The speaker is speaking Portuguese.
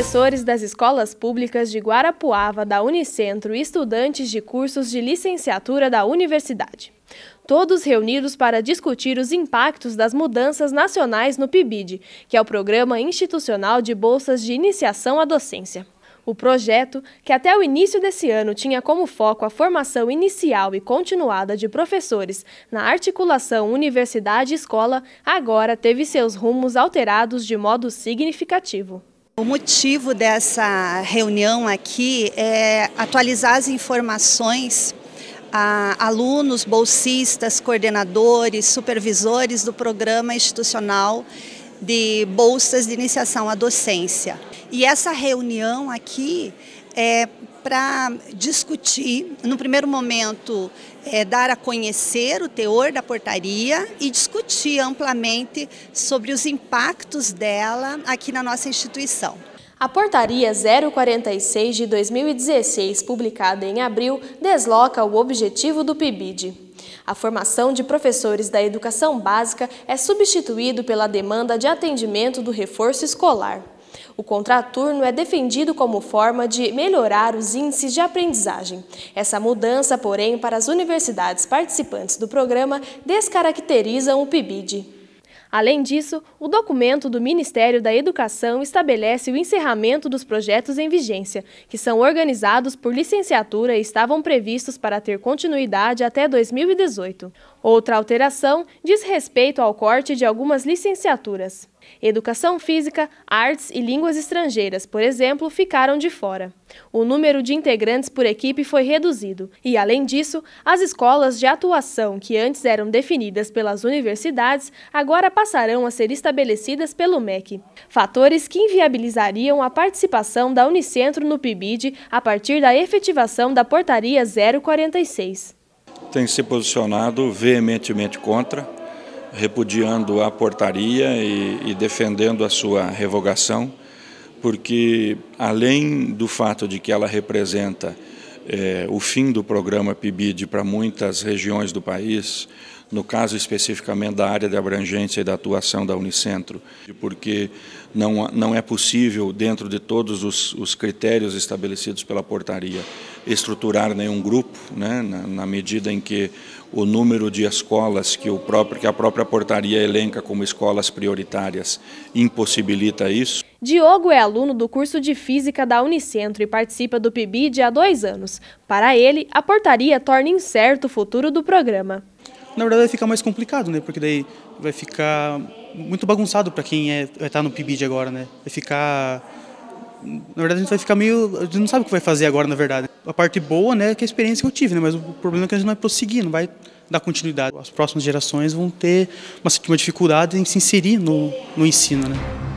Professores das escolas públicas de Guarapuava, da Unicentro e estudantes de cursos de licenciatura da universidade. Todos reunidos para discutir os impactos das mudanças nacionais no PIBID, que é o Programa Institucional de Bolsas de Iniciação à Docência. O projeto, que até o início desse ano tinha como foco a formação inicial e continuada de professores na articulação universidade-escola, agora teve seus rumos alterados de modo significativo. O motivo dessa reunião aqui é atualizar as informações a alunos, bolsistas, coordenadores, supervisores do programa institucional de bolsas de iniciação à docência. E essa reunião aqui é para discutir, no primeiro momento, é, dar a conhecer o teor da portaria e discutir amplamente sobre os impactos dela aqui na nossa instituição. A Portaria 046 de 2016, publicada em abril, desloca o objetivo do PIBID. A formação de professores da educação básica é substituído pela demanda de atendimento do reforço escolar. O contraturno é defendido como forma de melhorar os índices de aprendizagem. Essa mudança, porém, para as universidades participantes do programa descaracteriza o PIBID. Além disso, o documento do Ministério da Educação estabelece o encerramento dos projetos em vigência, que são organizados por licenciatura e estavam previstos para ter continuidade até 2018. Outra alteração diz respeito ao corte de algumas licenciaturas. Educação física, artes e línguas estrangeiras, por exemplo, ficaram de fora. O número de integrantes por equipe foi reduzido e, além disso, as escolas de atuação que antes eram definidas pelas universidades agora passarão a ser estabelecidas pelo MEC. Fatores que inviabilizariam a participação da Unicentro no PIBID a partir da efetivação da Portaria 046. Tem se posicionado veementemente contra repudiando a portaria e, e defendendo a sua revogação, porque além do fato de que ela representa é, o fim do programa PIBID para muitas regiões do país, no caso especificamente da área de abrangência e da atuação da Unicentro, porque não, não é possível, dentro de todos os, os critérios estabelecidos pela portaria, estruturar nenhum né, grupo, né, na, na, medida em que o número de escolas que, o próprio, que a própria portaria elenca como escolas prioritárias impossibilita isso. Diogo é aluno do curso de Física da Unicentro e participa do PIBID há dois anos. Para ele, a portaria torna incerto o futuro do programa. Na verdade, vai ficar mais complicado, né? Porque daí vai ficar muito bagunçado para quem é, vai tá no PIBID agora, né? Vai ficar na verdade a gente vai ficar meio. A gente não sabe o que vai fazer agora, na verdade. A parte boa, né, é que a experiência que eu tive, né? Mas o problema é que a gente não vai prosseguir, não vai dar continuidade. As próximas gerações vão ter uma, uma dificuldade em se inserir no, no ensino, né?